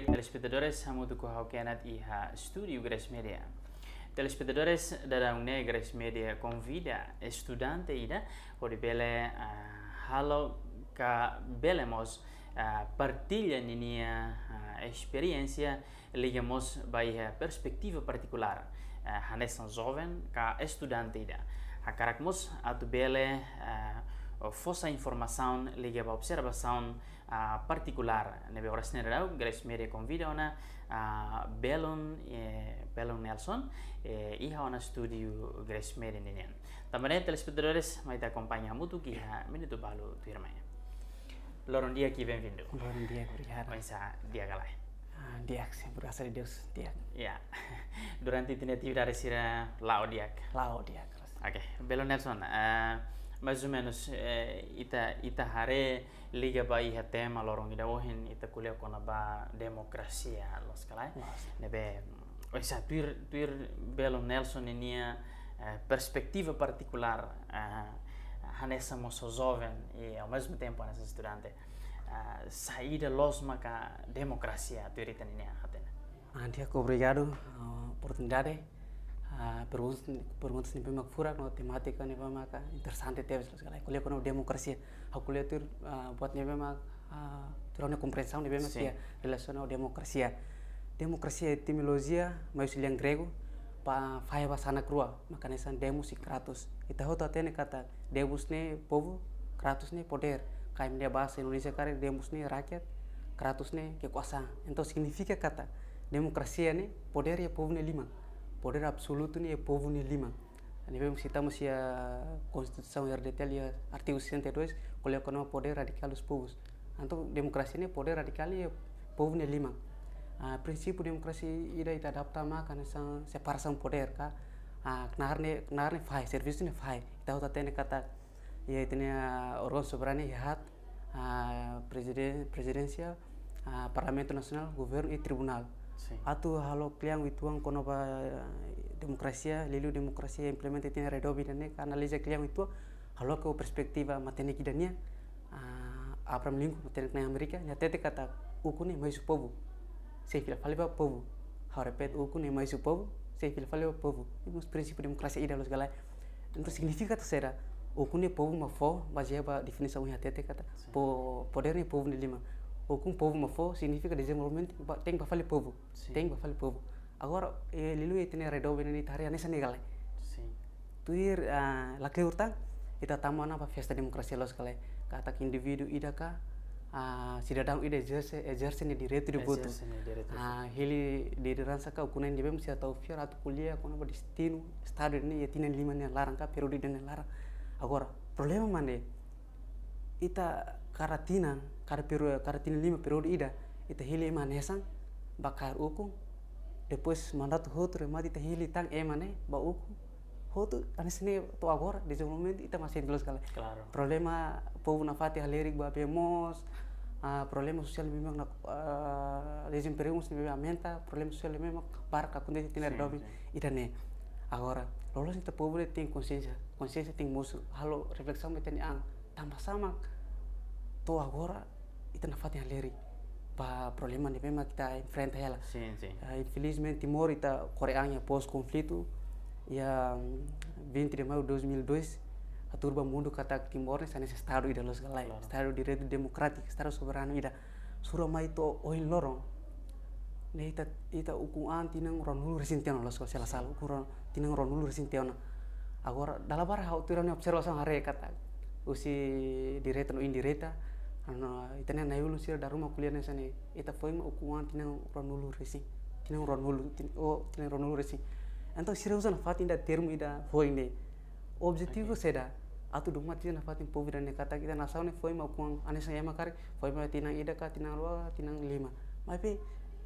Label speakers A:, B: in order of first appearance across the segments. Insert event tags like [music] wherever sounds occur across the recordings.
A: dia, telespectadores. Hamudu Kuhaukenat IHA Studio Gres Media. Telespectadores da Daune Gres Media convida estudante ida por bele hallo ah, halo ka belemos ah, partilha ninia ah, experiência ligamos by perspectiva particular. Uh, Hanesan jovem ka estudante ida. Hakarakmos atu bele uh, faussa informação ligada à observação uh, particular. Nebe ora snerau Grace mere convida ona belon eh, belon Nelson eh, iha ona studio Grace mere nenen. Tamare telespectadores mai te acompanha muito que a minuto balo tu irmã. Loron dia aqui bem-vindo. Loron dia obrigado. Ah, Mas a dia galai.
B: Dia, diak sih, di Deus,
A: Dia. Ya, durante tindativa dari sira Lao dia. Lao dia. Oke, okay. Belon Nelson. Uh, mais ou menos eh, ita ita haré liga ba iha tema lorong ida ohen ita kuliah kona ba democracia los kalai nebe oisa tuir tuir belo Nelson enia eh, perspectiva particular uh, eh, hanessa moço jovem e ao mesmo tempo hanessa estudante eh, saída los maka democracia tuir ita enia hatena
B: Antia, obrigado pela ah, oportunidade. a ah, perguntas, perguntas ni pemak furak no temática ni pemak interesante teves los galai kulia kono democracia kulia tur ah, buat ni pemak ah, turone comprensão ni pemak sia ya, relacionado demokrasia ya. democracia ya, etimologia mais grego pa faia basana crua makanisan demos e kratos ita hota tene kata demos ne povo kratos ne poder kaim dia bahasa Indonesia kare demos ne rakyat kratos ne kekuasaan então signifika kata demokrasia ne poder ya povo ne lima poder absoluto nem o povo nem Lima. A nível citamos a Constituição RDTL ali, artigo 62, coloca o poder radical dos povos. Então, democracia ni poder radical e povo nem Lima. A uh, princípio democracia ida se adaptar ma kan sa separação poder ka. A knar ni faz, ni fai serviço fai. Ita hutatene E kata tem tene órgão soberano e a presidência, a parlamento nacional, governo e tribunal atu halo kliang wituang kono ba demokrasia lilu demokrasia implemente tina redobi nek analiza kliang itu halo ke perspektiva materi kidania uh, apram lingku materi kna amerika ya tete kata ukune mai supobu sei fila faliba pobu ha repet ukune mai supobu sei fila faliba imus prinsip demokrasia ida los galai entus signifika tu sera ukune povu ma fo ba jeba definição ya tete kata po poder ni ni lima hukum povo mafo significa desenvolvimento tem para falar povo Sim. tem para falar povo agora ele lui e tem redobe nem taria nessa negale tuir uh, laki urtang kita tamu apa festa demokrasi los kali kata individu ida ka uh, sida ida ejerse ejerse ni diretu di butuh uh, hili di ransa ka ukunan di bem sia tau fiar atau kuliah kono ba destino estado ini ya tinan lima ni larang ka periode dan larang agora problema mane ita karatinan karpiru periode lima periode ida ita hili eman hesang bakar uku depois mandat hotu rema ita hili tang emane ba uku hotu anis sini to di de moment ita masih jelas sekali. claro. problema povo na fatih lerik ba pemos uh, problema sosial memang nak uh, regime perimus memang menta problema sosial memang barka kunde tinar dobi ita ne agora lolos ita povo ting consciência consciência ting moço halo refleksi betani ang tambah sama to agora itana fatiny alery mba problème andremay mahakita enfrente ela infelizmente mort ita corée agny pose conflito ia 23 maio 2002 atur ba kata timor sana estado ida los galai estado ya. direito demokratik, estado soberano ida sura mai to oil lorong ne ita ita ukung an tinang ron hulu resintiano los kala salah salah ukung tinang ron hulu resintiano agora dalabara hau tiran observasi hare kata usi direta no indireta ana itene na yulu sira daruma kuliah sane ita foima ukuan tine ronulu resi tine ronulu tine o tine ronulu resi anto sira usan fatin da termu ida foinde objetivo seda atu duma tina fatin povira ne kata kita nasau ne foima ukuan ane saya makar foima tina ida ka tina lua tina lima mapi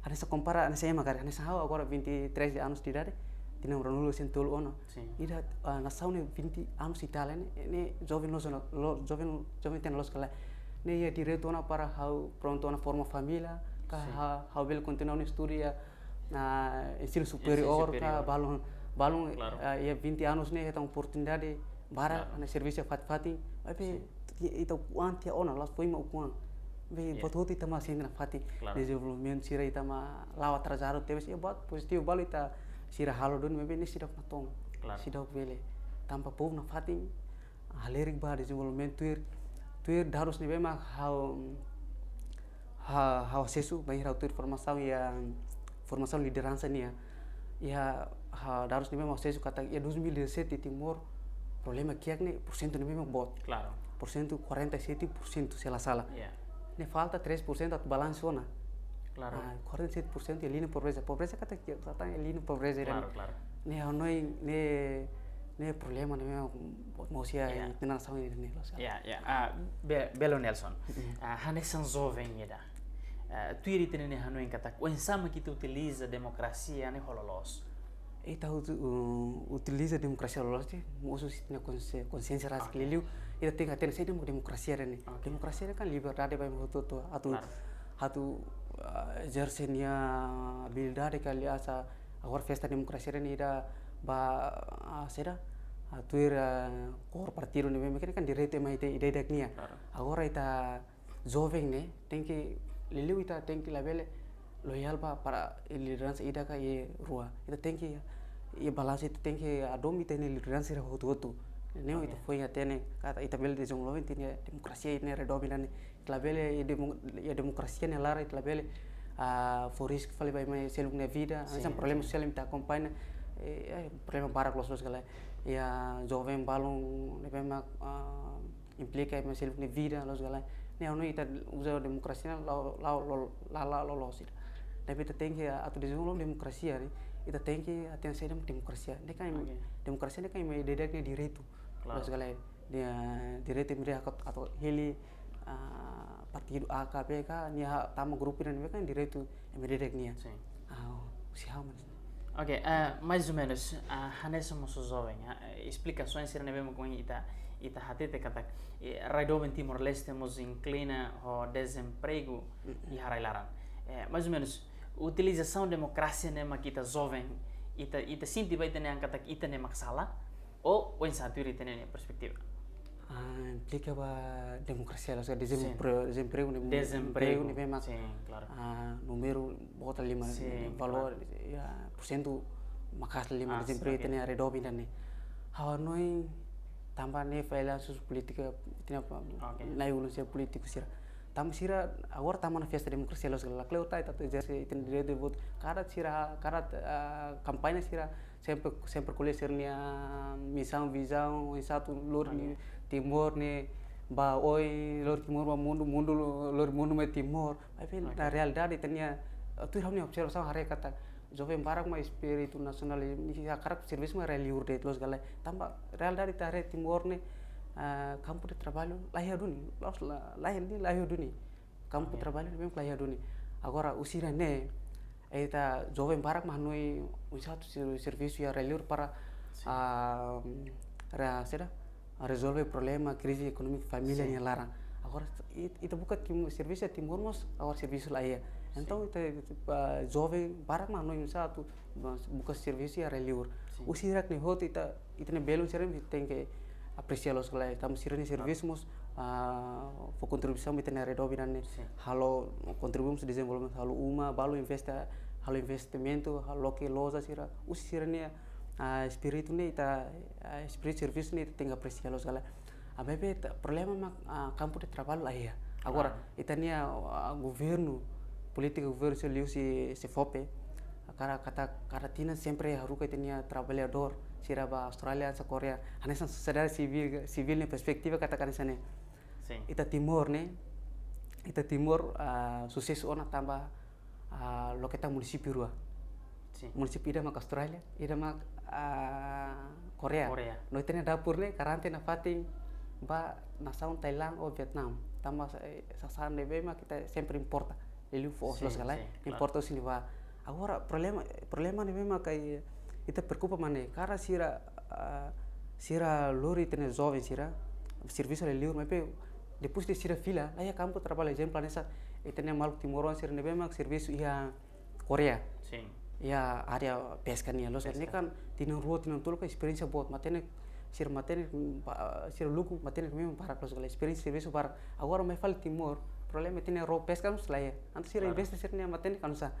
B: ane sa kompara ane saya makar ane sa hawa agora 23 anos tidare tina ronulu sentul ono ida nasau ne 20 anus italen ini jovem los jovin jovin ten los kala ne ya na para hau na forma familia ka sí. ha hau bel continua ya. na historia na estilo superior, superior. ka balon balon claro. uh, eh, ya 20 anos ne eta oportunidade bara claro. na servisi fat fati ape sí. ita kuan tia ona las ma kuan be yeah. bot ma sin na fati claro. development sira ita ma lawa trajaro tebes ya, ya iya. bot ya positif balo ita sira halo don mebe ne sira matong claro. sidok bele tanpa pou na fati halerik ba desenvolvimento ir tuir harus nih memang hal hal sesu banyak hal tuir formasau yang formasau lideransa ni ya ya harus nih memang sesu kata ya dua ribu mil di timur problema kiak persen tuh nih memang bot claro porcento 47 porcento se salah salah, ya. yeah. ne falta tres persen tuh balance ona claro ah, persen tuh lini pobreza pobreza kata kata lini pobreza claro claro ne hanoi ne ne problema ne mea
A: mosia yeah. e tena sawi ne lo ya. ya ah, belo nelson uh, hane san dah. tu iri tene ne hanu en kata sama kita utiliza demokrasia ne hololos
B: e eh, tahu tu uh, utiliza demokrasia hololos te mosu konse konsensi ras okay. tingkat ita tenga tena sai demokrasi demokrasia rene demokrasi demokrasia kan liberal ada motu to atu Nar. hatu uh, jersenia bildade kali asa agora festa demokrasi ini ida ba uh, seda tuir kor partiru ne me kan rete mai te ide dak nia agora ah. ita joveng ne tenki liliu ita tenki labele loyal ba para liderans ida ka ye rua ita tenki ye balasi ita tenki adom ita ne liderans ira hotu hotu neo ita foi ah, ya tene kata ita bele di jonglo ita ne demokrasia ita ne redominan ita labele ye demokrasia ne lara ita labele a foris fale bai mai selung ne vida ansa problema sosial ta kompaina Eh, eh, problema baraclos nosgala ya jovem balong nepema ah, implica me self ne vida kala ne ono ita usa demokrasia lao lao la la lo losit tapi ita tengke atau di lo demokrasi ni ita tengke atian demokrasi demokrasia ne kan demokrasi ne kan me dedaknya di retu losgala dia di retu mri atau heli partido
A: AKP ka ni ha tama na ne kan di retu me dedaknya
B: ah oh, siapa
A: Ok, uh, ah, mais ou menos. Ah, Hanes uh, jovem. Uh, ah, explicações serão mesmo com ita ita hatete katak. Eh, Raidoven Timor Leste nos inclina o desemprego e harailaran. Eh, mais ou menos. Utilização democracia né maquita jovem. Ita ita sinti vai ter né katak ita né maksala ou o insaturi ter né perspectiva.
B: implicaba democracia, o sea, desempleo, sí. desempleo, desempleo, nivel más, sí, claro. uh, número, otra lima, sí, valor, claro. uh, por ciento, makas lima, ah, desempleo, okay. tenía redobi dan nih. Hawa noi tambah nih fela sus politika, tina apa, okay. naik ulun sih politikus Tam sira awar tam manifesta demokrasi lo segala kleo tai tatu jasi itin dire de vot karat sira karat uh, kampanye sira sempre sempre kuliah sirnya misang visang satu lur okay timur ni ba oi lor timur ba mundu mundu lor mundu me timur ai pe okay. real dari tenia tu hamni observação hare kata jove barak ma espírito nacional ah, ni hakarak serviço ma reliur de los galai tamba dari tare timur ni kampu ah, campo de trabalho laia duni los laia ni laia duni kampu yeah. de trabalho mesmo duni agora usira ne eta jove barak ma noi usato servis ya reliur para sí. uh, ah, ra resolve problema krisis ekonomi familia yang lara agora itu buka tim servisnya tim hormos agora serviço lá ia então ita jovem barak mano im satu buka servisi ya reliur o sirak hot itu itu ne belo serem tem que apreciar os lá estamos sirene for contribuição ita ne redobi nane halo contribuímos desenvolvimento halo uma balo investa halo investimento halo que loza sira o sirene Ah, spirit ini, ta ah, spirit service ini tinggal ne apa apa ya, sala problem problema ma campo lah lah iya. ah, ya agora nia governo politik governo se liu si kata fope tina kata karatina sempre haru kita nia ya, trabalhador siapa Australia sa Korea sang sadar civil civil ne perspektiva kata kanisane ita timur ne ita timur uh, sukses orang tambah uh, kita munisipio rua muncipida Municipio ida mak Australia, ida mak uh, Korea. Korea. No nih dapur ne karantina fating ba nasaun Thailand o Vietnam. Tama eh, sasan lebe ma kita sempre importa. Ele fo sí, segala, galai, sí, importa sini ba. ora problema problema ne mema kai kita e, e preocupa mane Karena sira uh, sira lori e nih zovin sira servis oleh liur mepe depus de sira fila Aya kamu terapa trabalho planesa itu nih maluk timuruan timoron sira nebe mak servis ia Korea ya area peskan ya loh kan kan tinang ruwet tinang tol ka experience buat matenya sir matenya sir luku matene kami para los kala experience ya. sir beso para agora me fal Timur problema tiene ruwet base kan ya antes sir investasi sir nih matenya kan sa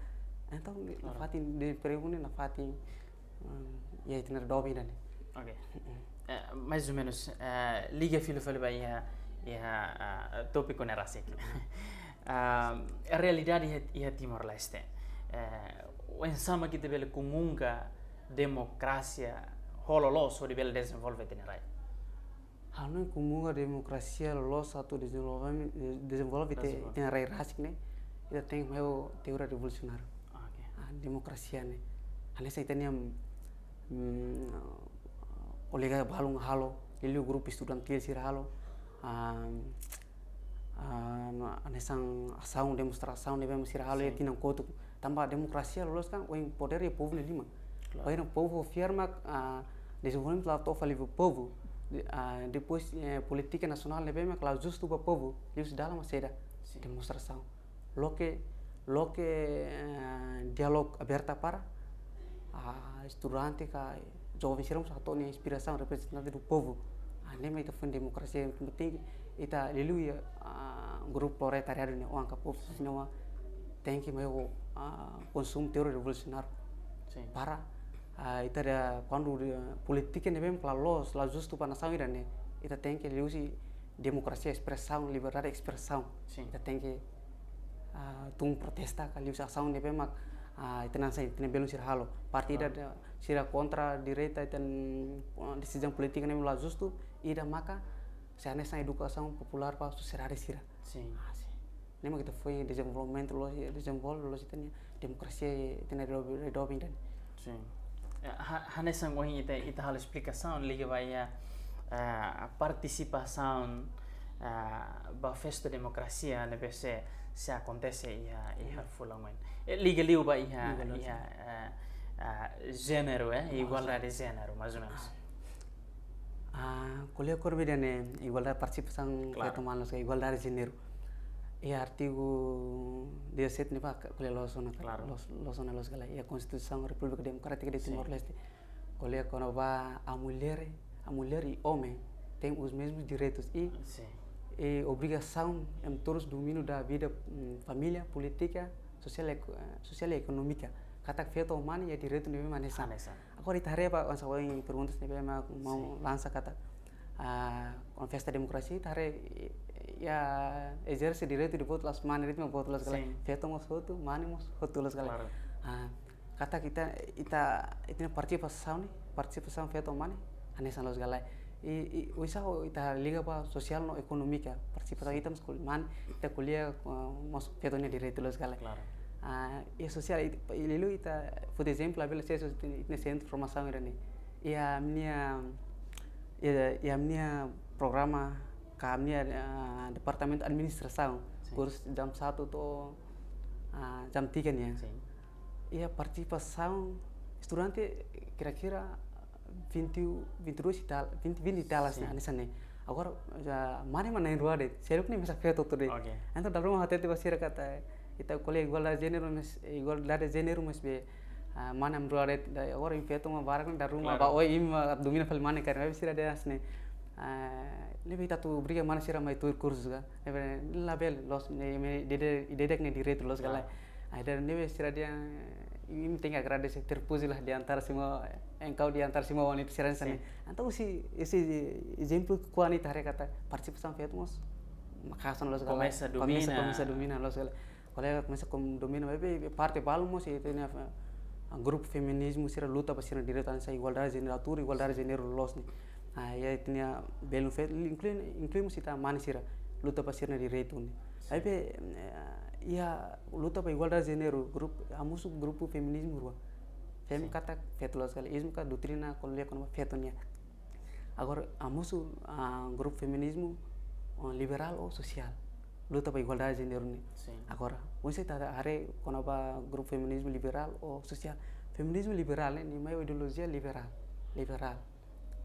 B: então nafati de pregune nafatin ya nih dobi nih oke eh,
A: mais ou menos eh, liga filo filo ba ya ya eh, tópico na [laughs] realidade ya, ya Timor Leste uensama kita bele kumunga demokrasia hololos di bele desenvolve tenerai
B: hanu kumunga demokrasia lolos atau desenvolve eh, desenvolve tenerai rasik ne ita teng heu teura revolusioner. Ah, okay. demokrasia ne ane sa ita mm, olega balung halo ilu grup tiel sir halo um, uh, ane sang asaung di ne bem sir halo tina kotuk tambah demokrasi lolos kan o poder e povo lima claro. o povo firma a ah, desenvolvimento lá tofa livre povo depois ah, eh, política nacional leve mas claro justo para povo eles dá uma seda demonstração loque loque eh, diálogo aberto para a ah, estudante que jovem serão satu ni inspiração representante do povo ane mai democracia é yang penting ita lilu ya grup proletariado ni orang kapuf sinawa thank you mai uh, ah, consum teori revolucionar para uh, ita da quando di politik ini memang para los la justo para nação irane ita tengke que liusi demokrasi expressão liberdade expressão ita ah, tung protesta kali liusi ação ne memang mak uh, ita nansa ita nih belum sir halo partida da kontra kontra direta ita uh, politik política ne la justru ida maka seandainya edukação popular para suserare sira ini nema kita foi desenvolvimento lo desenvolve lo sitanya eh, eh, eh, democracia tena do do bindan
A: sim hanesan gohin ita ita hal explicação liga vai a partisipasi ba festo democracia ne se se acontece ia ya, ia ya fulamente liga liu ba ia ia gênero é igualdade de gênero mais ou menos ah, ah
B: colhe corbidane igualdade participação claro. que tomamos igualdade de gênero ia é artigo 17 né, que é kule losona claro los losona constituição república democrática de Timor Leste kule é quando a mulher a mulher e homem têm os mesmos direitos e Sim. e é obrigação em todos os domínios da vida hum, família política social eh, social e econômica kata feito humano ia direito de nem manesa ah, agora itarepa onsa perguntas nem né, mau lança kata ah, a festa democracia itare ya ejer se direti di potlas mani ritme potlas sí. kala feto mos hotu mana mos hotu las kala ah, kata kita ita itne parti pasau ni parti pasau feto mana ane san los kala i i uisa ho ita liga pa sosial no ekonomika parti pasau sí. ita mos kita kuliah ita kulia mos feto ni Iya sosial kala claro. ah, ya sosial i lilu ita for example abel se so itne sent formasau irani ya mnia ya ya mnia programa kami uh, departemen administrasi kurus jam satu tuh ah, uh, jam tiga nih ya iya itu nanti kira-kira sih 22 pintu pintu 20 talas nih anisan nih agora ya, mana mana yang ruwa deh seruk nih masa feto tuh deh Entah dalam hati tiba sira kata kita kuliah gue lah janeiro mes gue dari de janeiro be ah, mana yang de agora feto ma barak nih bawa ba oi dua domina fel mana karena sira ada asne lebih tatu beriga mana sih ramai tur kursus ga, kan? lebi label los me dedek ini dire tu los ada lebi sih yang ini tinggal kerada sih terpuji lah antara semua engkau diantar semua wanita sih rasanya, atau si si example kuani tare kata partisipasi fiat mos makasan los gala, komisa domina, komisa domina los gala, kalau komisa kom domina, tapi partai balu mos itu nih feminisme sih sira luta para sira direito ansa igualdade de gênero, igual de gênero los nih ya itu itnya belum fit include include musita manusia, lu tuh pasir nih rate tuh tapi ya lu tuh pakai wala genero grup amusu grup feminisme ruang fem kata fetulah sekali ismu kata dutrina kalau lihat konvo agor agar amusu grup feminisme liberal atau sosial lu tuh pakai wala genero nih agar itu ada hari konapa grup feminisme liberal atau sosial feminisme liberal nih mau ideologi liberal liberal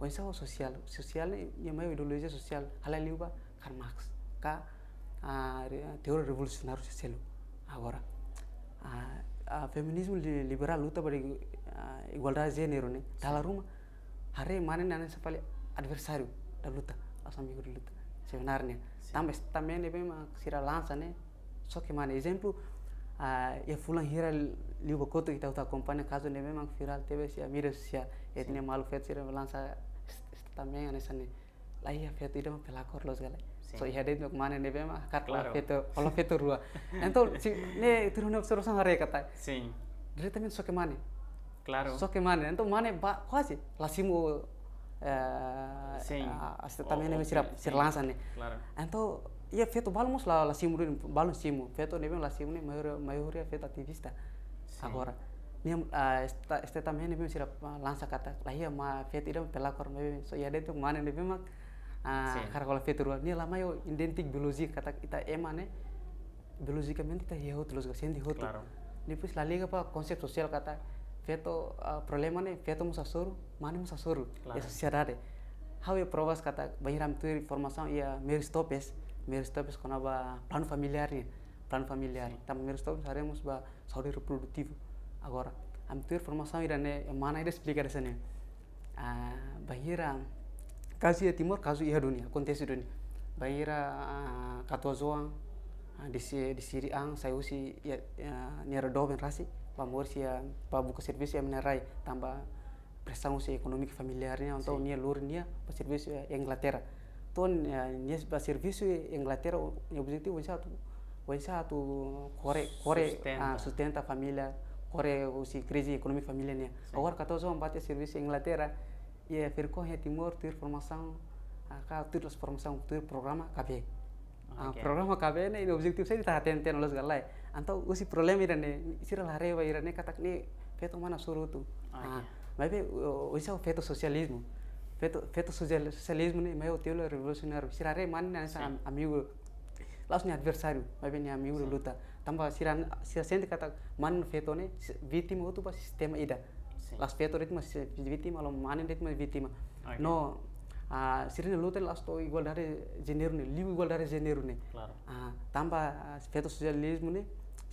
B: wensa o social social yamai ideologia sosial halai liuba kan Marx ka teori revolusionário social agora Feminisme liberal luta para igualdade de gênero Dalam rumah, hari mana nane sapali adversario da luta asam da luta sebenarnya também também ini bem sira lansa né so que mane ya fulan hira liuba koto kita uta kompanya kasus ini memang viral tebes ya mira ya, etne malu fet sira lansa también en esa la hija feto iremos pela corlos gale so hija de nuk mane nebe ma karla feto olo feto rua ento si ne turun observación hare kata sí dire también so que mane claro so que mane ento mane ba quasi la simu eh sí eh, hasta también nebe sirap sirlansa ne claro ento ia ya, feto balmos la la simu balon simu feto nebe la simu ne mayor mayoria feto activista agora sí. ನಿಯಮ ಎಷ್ಟ kata ಮೇ ನಿಬಿಮ್ ಸಿರಪ್ಪ ಲಾಂಸ ಕತ ಲಹಿಯ ಮಾ ಫೇತ್ ಇದಂ ಪೆಲ ಕor mana ಸೊ ಯಾದೆ ತು ಮಾನೆ ನಿಬಿಮ್ karkola fetur ni lama yo identik biologi kata kita emane biologi kemen kita yeho tulus ka sendi hotu ni pus lali ka pa konsep sosial kata feto ah, problema ne feto musa soru mane musa soru ya sosialade how ya provas kata bayiram tu informasi ya meristopes meristopes kona ba plan familiar ni plan familiar tam meristopes haremos mus ba saudi reproduktif agora am tuir formação irane mana ida e explicar sene a bahira kazi e timur kazu iha e dunia kontesi dunia bahira katwazoa disi disi ri ang sai usi ya rasi pamur sia pa buka servis ya menerai tambah prestamu usi ekonomi familiarnya untuk nia lur nia pa ya Inglaterra ton nia pa servis ya Inglaterra nia bujuk ti tu tu kore kore sustenta familia ore usi krisi ekonomi familiannya. agora 14 anos bate serviço servis Inglaterra ya firko percorre Timor ter formasang aka tur los formasang tur programa KB ah, okay. programa KB ne ini objektif saya ditahan ten los galai Anto usi problema irane isira iran irane katak ne feto mana suruh tu ah mas uh, usi feto sosialisme. feto feto ini mau mas revolusioner. teu revolucionário isira mana ne sa amigo lá os adversari, mas bem amigo luta tamba siran sirasente kata man ne vitim hotu pas sistema ida las feto ritma vitim alo manen ritma vitima okay. no uh, sirine luten las to igual dari jeneru ne liu igual dari jeneru ne claro. uh, tamba uh, feto socialismo ne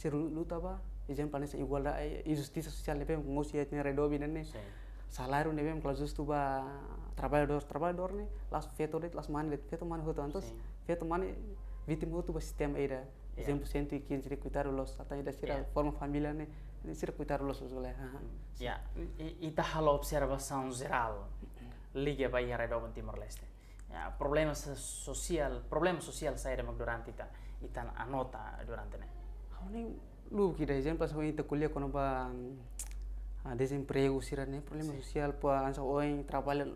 B: siru luta ba ijen planes igual da e, injustice sosial ne pe ngosi etne redobi ne salário ne pem clausus tu ba trabajador trabajador ne las veto rit las manen veto man hotu antos veto man vitim hotu ba sistema ida yeah. esempio sento que circuitar los atay da sira yeah. forma família né circuitar los os gole ha ya
A: ita halo observação geral liga ba yara do timor leste ya problema social problema social saya demak durante ita ita anota durante né
B: honi lu kira exemplo sa ita kuliah kono ba ah, desemprego sira né problema social pa ansa oen trabalho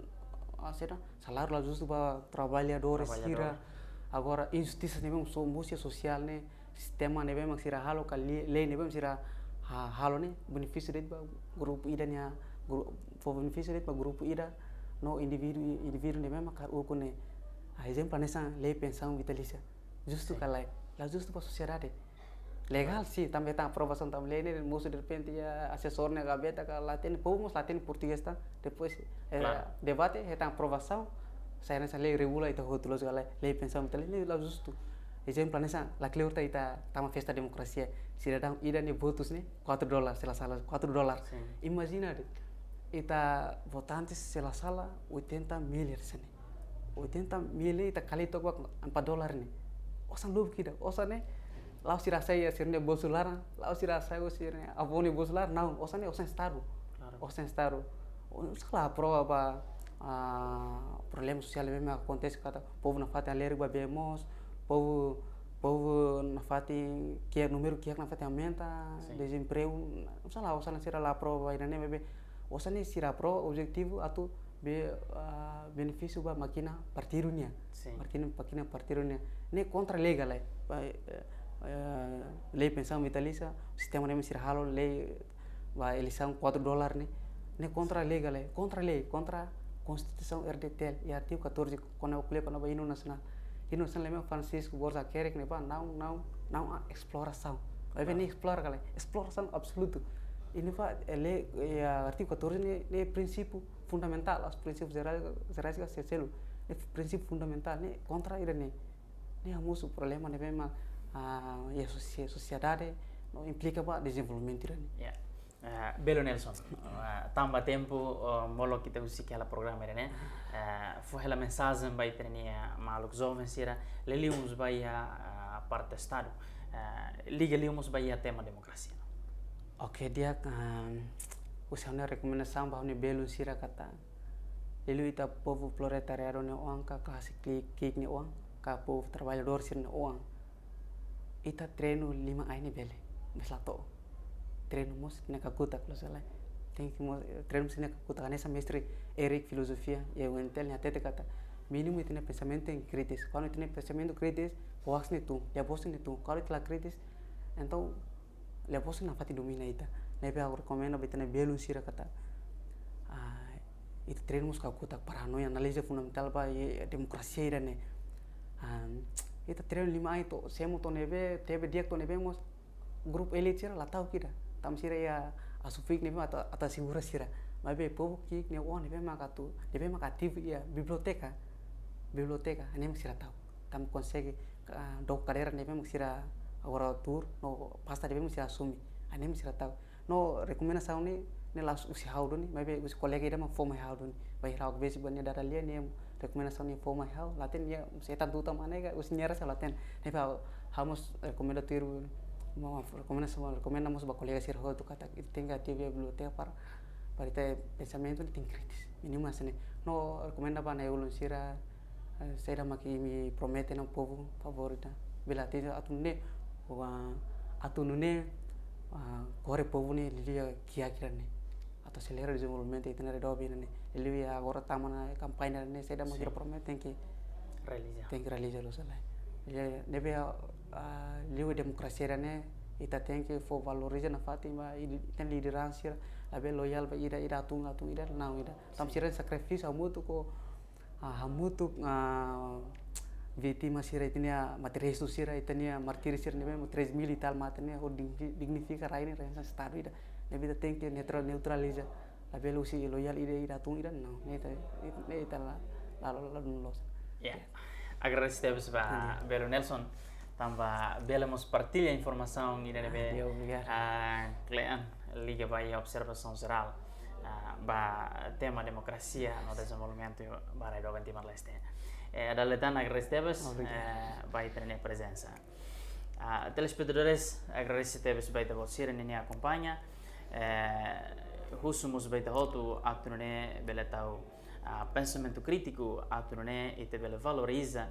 B: asira ah, salário lá justo ba trabalhadores sira Agora, injustiça nem mesmo um música social, né? Sistema mesmo sira halo, ka lei nevemos, sira halo, né? Benefício dele para grupo ida, né? For benefício dele para grupo ida, no indivíduo, indivíduo nevemos, ka uku, né? A exemplo, nessa lei pensão vitalícia, justo ka lei, lá justo para sociedade. Legal sim, também tá aprovação também, né? pentia de repente a assessor na gaveta, latim, povo, latin português, tá? Depois, claro. debate, tá aprovação, saya sa lei regula ita hotu los lei pensa pensam tele le la justu ejemplo planesa la kleurta ita tama festa demokrasia sira dam ida ni votos ni 4 dolar sela sala 4 dolar imagina de ita votantes sela sala 80 miliar sene 80 miliar ita kali to kwa 4 dolar ni osan lu kida osan ne lau sira saya sirne bosulara lau sira saya sirne avoni bosulara nau osan ne osan staru osan staru Usah lah pro apa ah, problema social é mesmo acontece cada povo na fata alergo babemos povo povo na fata que é número que é na fata aumenta Sim. desemprego não sei lá ou não será lá prova ainda nem bebe ou se não será pro objetivo é ah, a tu be uh, benefício da máquina partirunya máquina máquina partirunya ne contra legal é uh, lei pensão vitalícia sistema nem será halo lei vai eleição 4 dólares né ne contra legal é contra lei contra Constituição RDTL e é artigo 14 quando eu coloquei quando eu hino nacional hino nacional mesmo Francisco Borja né que não não não há exploração vai vir explorar galera exploração absoluta e não né, vai ele e é, é, artigo 14 né, né, é princípio fundamental os princípios gerais gerais que se selo é princípio fundamental né contra ele né né o problema né mesmo ah, a sociedade não implica para desenvolvimento né
A: yeah. Uh, Belo Nelson, uh, tamba tempo uh, eh, molo kita usi kela programa rene, uh, fu hela mensagem bai trenia maluk zoven sira, le liumus bai a parte estado, uh, liga liumus bai a tema demokrasia.
B: Oke dia usi hona rekomendasi bahwa hona belu sira kata, liu ita povo proletariado ne uang ka kasih klik kik ne uang, ka povo trabalhador sira ne uang, ita trenu lima aini bele, beslato. Treno mos nikakutak lo sala tengi mos treno mos nikakutak nessa ya Eric filosofia e ya, o entel ne atete kata mínimo tiene pensamento em crítis quando tiene pensamento crítis poax ne tu ya poax ne tu quando tela crítis então ya le poax na fati domina ita ne pe agora belu sira kata ah itu treno mos kakutak paranoia análise fundamental ba democracia ira ne um, ita treno lima itu semu to nebe tebe dia to nebe mos grup elit sira la tau kira tam sira ya asufik nebe mata ata singura sira ma be po kik ne on nebe ma katu nebe ma kativ ya biblioteka biblioteka ne ma sira tau tam konsege uh, dok kadera nebe mo sira agora tur no pasta nebe ma sira sumi ane ma sira tau no rekomena sa ne ne las usi haudo ni ma be usi kolega ida ma fo haudo ni ba hira ok si bonya dara lia ne rekomena sa ne fo haudo hau laten ya usi tan tuta mane ga usi nyera sa laten ne ba hamus rekomenda tiru recomendam aos colegas ir rodo kata tenga TV biblioteca para para ter pensamento tem críticas mínimo assim no recomenda para eu lançar será que me promete não povo favorita bila tida atunne o atunune corre povo ne lilia kia kira ne atau selera desenvolvimento itu nere dobi ne lilia agora tamana campanha ne será que promete tem que realizar tem que realizar lo selai le be uh, liwe demokrasira ne ita tenke fo valorize na fatima ita lideransira abe loyal ba ida ida a tung ida nau ida tamsira a mutu ko hamutu viti masira itania materesu sira itania martiri sira nebe materes militar matania ho raini raine rensa staru ida nebe ta tenke neutral neutraliza abe lusi loyal ida ida tung ida nau ne ita ne ita la la la los
A: la la agradecemos para Belo Nelson também belemos partilha informação ah, e deve a Clean liga para a observação geral ba ah, tema democracia no desenvolvimento para o Timor Leste. É da a agradecemos vai ter presença. Uh, telespectadores, agradecemos bem da você e nem acompanha. Uh, eh, Husumos bem da roto, acto não a pensamento crítico atuné е teve valoriza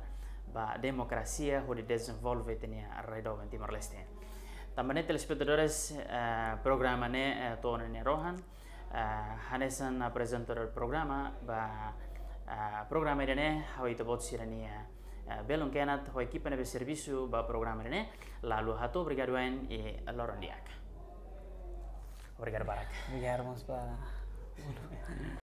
A: ba democracia o de desenvolve tenia redor em Timor Leste. Também telespectadores uh, programa né не Tony Nerohan uh, Hanesan apresentador do programa ba uh, programa irene hoito bot sirania uh, belum kenat ho equipa nebe serviço ba е irene lalu hato obrigado en e lorondiak. Obrigado Barak. Obrigado, vamos para